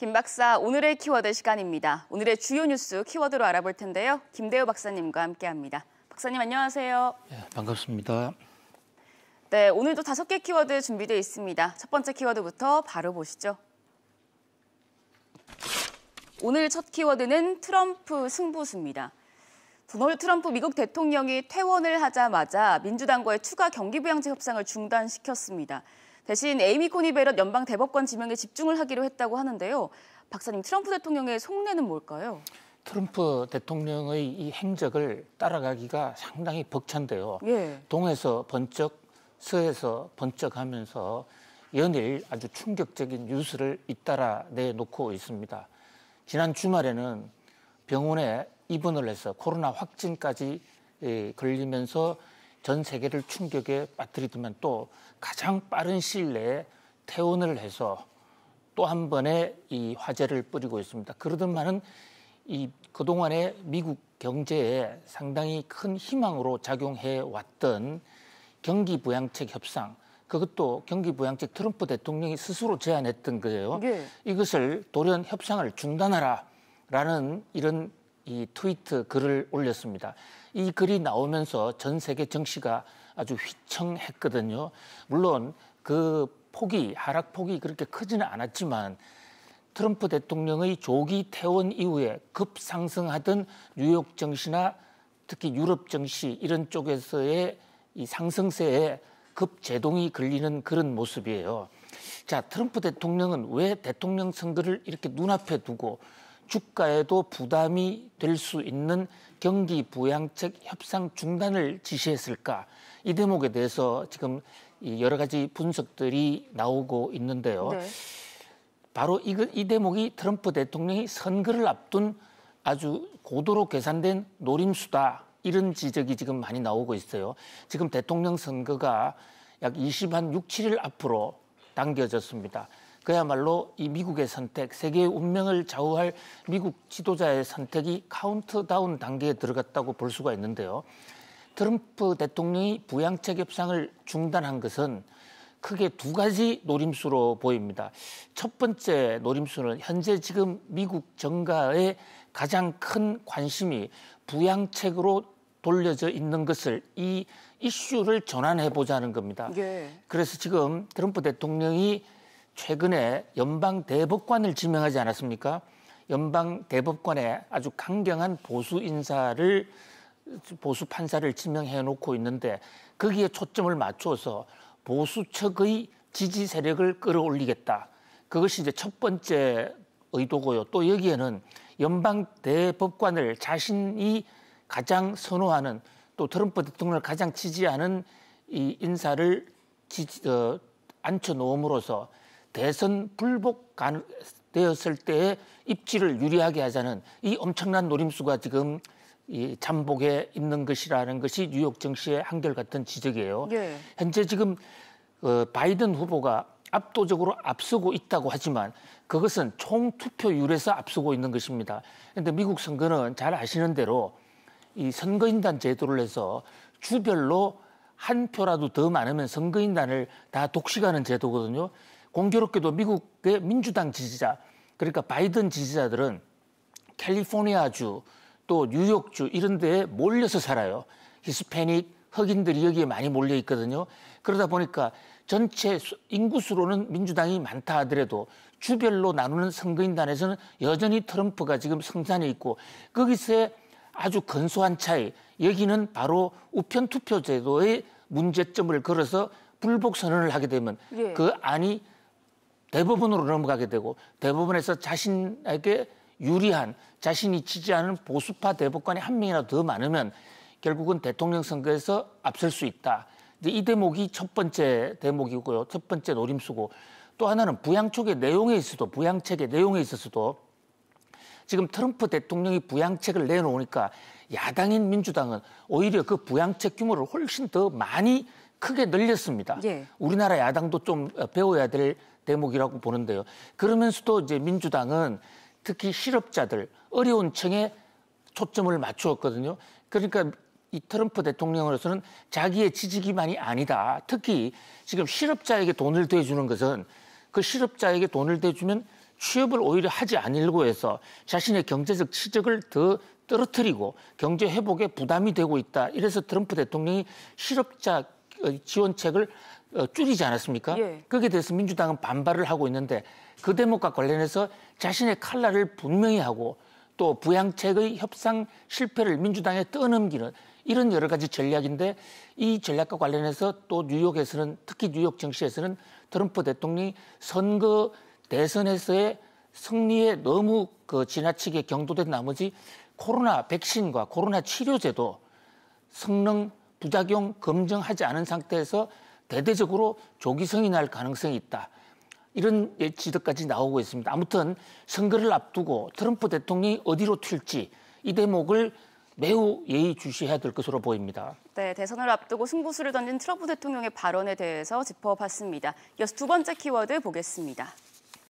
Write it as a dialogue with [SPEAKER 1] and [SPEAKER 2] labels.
[SPEAKER 1] 김 박사 오늘의 키워드 시간입니다. 오늘의 주요 뉴스 키워드로 알아볼 텐데요. 김대우 박사님과 함께합니다. 박사님 안녕하세요.
[SPEAKER 2] 네, 반갑습니다.
[SPEAKER 1] 네, 오늘도 다섯 개 키워드 준비되어 있습니다. 첫 번째 키워드부터 바로 보시죠. 오늘 첫 키워드는 트럼프 승부수입니다. 도널드 트럼프 미국 대통령이 퇴원을 하자마자 민주당과의 추가 경기부양제 협상을 중단시켰습니다. 대신 에이미 코니 베럿 연방 대법관 지명에 집중을 하기로 했다고 하는데요. 박사님, 트럼프 대통령의 속내는 뭘까요?
[SPEAKER 2] 트럼프 대통령의 이 행적을 따라가기가 상당히 벅찬데요. 예. 동에서 번쩍, 서에서 번쩍하면서 연일 아주 충격적인 뉴스를 잇따라 내놓고 있습니다. 지난 주말에는 병원에 입원을 해서 코로나 확진까지 예, 걸리면서 전 세계를 충격에 빠뜨리더만 또 가장 빠른 시일 내에 퇴원을 해서 또 한 번의 이 화제를 뿌리고 있습니다. 그러더만은 이그동안에 미국 경제에 상당히 큰 희망으로 작용해 왔던 경기 부양책 협상 그것도 경기 부양책 트럼프 대통령이 스스로 제안했던 거예요. 예. 이것을 돌연 협상을 중단하라라는 이런 이 트위트 글을 올렸습니다. 이 글이 나오면서 전 세계 정시가 아주 휘청했거든요. 물론 그 폭이 하락 폭이 그렇게 크지는 않았지만 트럼프 대통령의 조기 퇴원 이후에 급상승하던 뉴욕 정시나 특히 유럽 정시 이런 쪽에서의 이 상승세에 급제동이 걸리는 그런 모습이에요. 자, 트럼프 대통령은 왜 대통령 선거를 이렇게 눈앞에 두고 주가에도 부담이 될 수 있는 경기 부양책 협상 중단을 지시했을까? 이 대목에 대해서 지금 여러 가지 분석들이 나오고 있는데요. 네. 바로 이, 이 대목이 트럼프 대통령이 선거를 앞둔 아주 고도로 계산된 노림수다. 이런 지적이 지금 많이 나오고 있어요. 지금 대통령 선거가 약 20, 한 6, 7일 앞으로 당겨졌습니다. 그야말로 이 미국의 선택, 세계의 운명을 좌우할 미국 지도자의 선택이 카운트다운 단계에 들어갔다고 볼 수가 있는데요. 트럼프 대통령이 부양책 협상을 중단한 것은 크게 두 가지 노림수로 보입니다. 첫 번째 노림수는 현재 지금 미국 정가의 가장 큰 관심이 부양책으로 돌려져 있는 것을 이 이슈를 전환해 보자는 겁니다. 예. 그래서 지금 트럼프 대통령이 최근에 연방 대법관을 지명하지 않았습니까? 연방 대법관에 아주 강경한 보수 인사를 보수 판사를 지명해 놓고 있는데 거기에 초점을 맞춰서 보수 측의 지지 세력을 끌어올리겠다. 그것이 이제 첫 번째 의도고요. 또 여기에는 연방 대법관을 자신이 가장 선호하는 또 트럼프 대통령을 가장 지지하는 이 인사를 지지, 어, 앉혀 놓음으로써 대선 불복되었을 때의 입지를 유리하게 하자는 이 엄청난 노림수가 지금 이 잠복에 있는 것이라는 것이 뉴욕 정시의 한결같은 지적이에요. 예. 현재 지금 어, 바이든 후보가 압도적으로 앞서고 있다고 하지만 그것은 총 투표율에서 앞서고 있는 것입니다. 그런데 미국 선거는 잘 아시는 대로 이 선거인단 제도를 해서 주별로 한 표라도 더 많으면 선거인단을 다 독식하는 제도거든요. 공교롭게도 미국의 민주당 지지자, 그러니까 바이든 지지자들은 캘리포니아주 또 뉴욕주 이런 데에 몰려서 살아요. 히스패닉, 흑인들이 여기에 많이 몰려 있거든요. 그러다 보니까 전체 인구수로는 민주당이 많다 하더라도 주별로 나누는 선거인단에서는 여전히 트럼프가 지금 성산에 있고 거기서의 아주 건소한 차이 여기는 바로 우편 투표 제도의 문제점을 걸어서 불복 선언을 하게 되면 예. 그 안이 대부분으로 넘어가게 되고 대부분에서 자신에게 유리한 자신이 지지 하는 보수파 대법관이 한명이나더 많으면 결국은 대통령 선거에서 앞설 수 있다. 이 대목이 첫 번째 대목이고요. 첫 번째 노림수고 또 하나는 부양촉의 내용에 있어도 부양책의 내용에 있어서도 지금 트럼프 대통령이 부양책을 내놓으니까 야당인 민주당은 오히려 그 부양책 규모를 훨씬 더 많이 크게 늘렸습니다. 예. 우리나라 야당도 좀 배워야 될 대목이라고 보는데요. 그러면서도 이제 민주당은 특히 실업자들, 어려운 층에 초점을 맞추었거든요. 그러니까 이 트럼프 대통령으로서는 자기의 지지기만이 아니다. 특히 지금 실업자에게 돈을 대주는 것은 그 실업자에게 돈을 대주면 취업을 오히려 하지 않으려고 해서 자신의 경제적 치적을 더 떨어뜨리고 경제 회복에 부담이 되고 있다. 이래서 트럼프 대통령이 실업자 어, 지원책을 어, 줄이지 않았습니까? 예. 거기에 대해서 민주당은 반발을 하고 있는데 그 대목과 관련해서 자신의 칼날을 분명히 하고 또 부양책의 협상 실패를 민주당에 떠넘기는 이런 여러 가지 전략인데 이 전략과 관련해서 또 뉴욕에서는 특히 뉴욕 정시에서는 트럼프 대통령이 선거 대선에서의 승리에 너무 그 지나치게 경도된 나머지 코로나 백신과 코로나 치료제도 성능 부작용 검증하지 않은 상태에서 대대적으로 조기성이 날 가능성이 있다. 이런 지적까지 나오고 있습니다. 아무튼 선거를 앞두고 트럼프 대통령이 어디로 튈지 이 대목을 매우 예의주시해야 될 것으로 보입니다.
[SPEAKER 1] 네, 대선을 앞두고 승부수를 던진 트럼프 대통령의 발언에 대해서 짚어봤습니다. 이어서 두 번째 키워드 보겠습니다.